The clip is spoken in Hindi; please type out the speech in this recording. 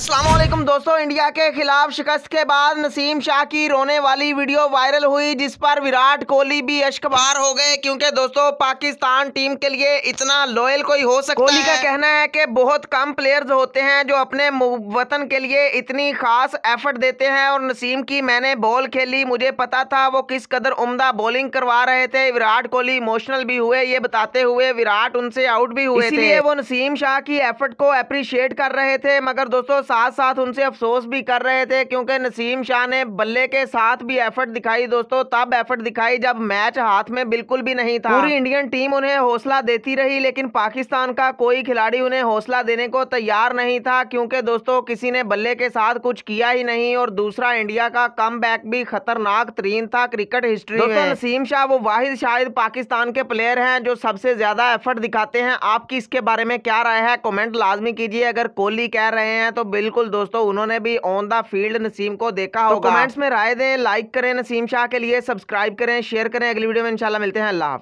असलम दोस्तों इंडिया के खिलाफ शिकस्त के बाद नसीम शाह की रोने वाली वीडियो वायरल हुई जिस पर विराट कोहली भी अशकबार हो गए क्योंकि दोस्तों पाकिस्तान टीम के लिए इतना लॉयल कोई हो सकता कोहली का कहना है कि बहुत कम प्लेयर्स होते हैं जो अपने वतन के लिए इतनी खास एफर्ट देते हैं और नसीम की मैंने बॉल खेली मुझे पता था वो किस कदर उमदा बॉलिंग करवा रहे थे विराट कोहली इमोशनल भी हुए ये बताते हुए विराट उनसे आउट भी हुए थे वो नसीम शाह की एफर्ट को अप्रिशिएट कर रहे थे मगर दोस्तों साथ साथ उनसे अफसोस भी कर रहे थे क्योंकि नसीम शाह ने बल्ले के साथ भी एफर्ट दिखाई दोस्तों तब एफर्ट दिखाई जब मैच हाथ में बिल्कुल भी नहीं था पूरी इंडियन टीम उन्हें हौसला देती रही लेकिन पाकिस्तान का कोई खिलाड़ी उन्हें हौसला देने को तैयार नहीं था क्योंकि दोस्तों किसी ने बल्ले के साथ कुछ किया ही नहीं और दूसरा इंडिया का कम भी खतरनाक तरीन था क्रिकेट हिस्ट्री में नसीम शाह वो वाहिद शायद पाकिस्तान के प्लेयर हैं जो सबसे ज्यादा एफर्ट दिखाते हैं आपकी इसके बारे में क्या राय है कॉमेंट लाजमी कीजिए अगर कोहली कह रहे हैं तो बिल्कुल दोस्तों उन्होंने भी ऑन द फील्ड नसीम को देखा तो होगा कमेंट्स में राय दें लाइक करें नसीम शाह के लिए सब्सक्राइब करें शेयर करें अगली वीडियो में इंशाल्लाह मिलते हैं अल्लाह